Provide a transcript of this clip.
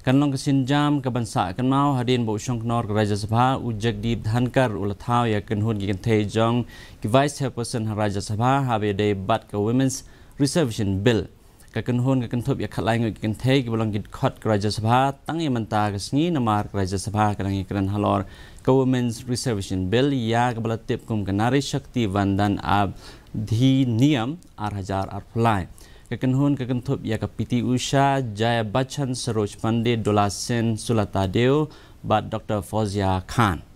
kanlong kesinjam ke bansa kenau hadin bo ushong nor raja sabha ujak di dhankar ulathau ya kenhun gi kenthe jong ki vice chairperson ha raja sabha habe de bat ka women's reservation bill ka kenhun ka kenthop ya khalai ngi kenthe ki bolong git khot raja sabha tang ya menta ka sngi namar raja sabha ka ngi kran halor ka women's reservation bill ya ka bolat tip kum kanari shakti vandan ab dhi niyam ar hajar ar phlai kekenhun kekentup ya kepiti usha jaya bachan seroj pandit dolasen sulatadeo bat dr fozia khan